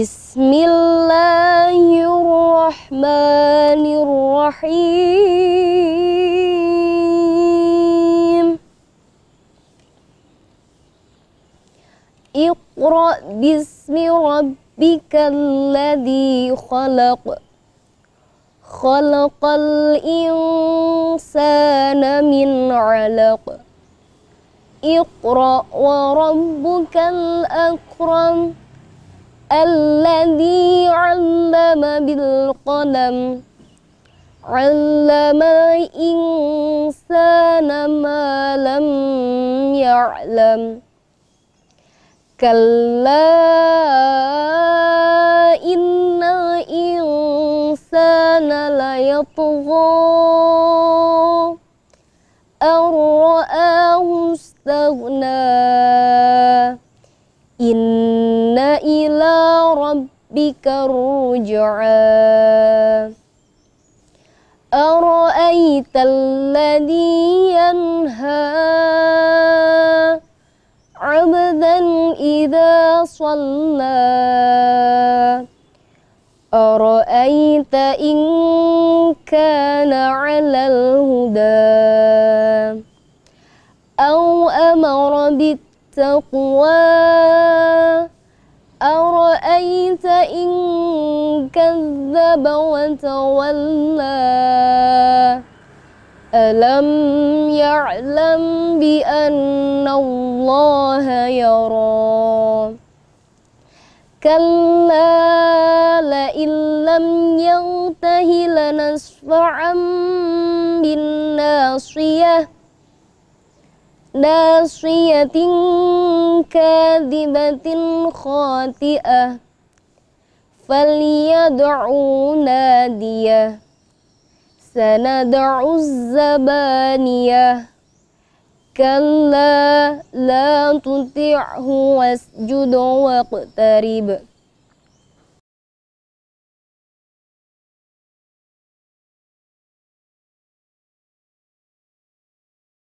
بسم الله الرحمن الرحيم اقرأ باسم ربك الذي خلق خلق الإنسان من علق اقرأ وربك الأكرم الذي علم بالقلم علم الإنسان ما لم يعلم كلا إن الإنسان ليطغى أن رآه استغنى إن ربك الرجعا أرأيت الذي ينهى عبدا إذا صلى أرأيت إن كان على الهدى أو أمر بالتقوى أرأيت إن كذب وتولى ألم يعلم بأن الله يرى كلا لئن لم ينته لنسفعا بالناصيه nasiyatin kadibatin khati'ah falyad'u nadiyah sanad'u zabaniyah kalla la tuti'hu wasjud waqtarib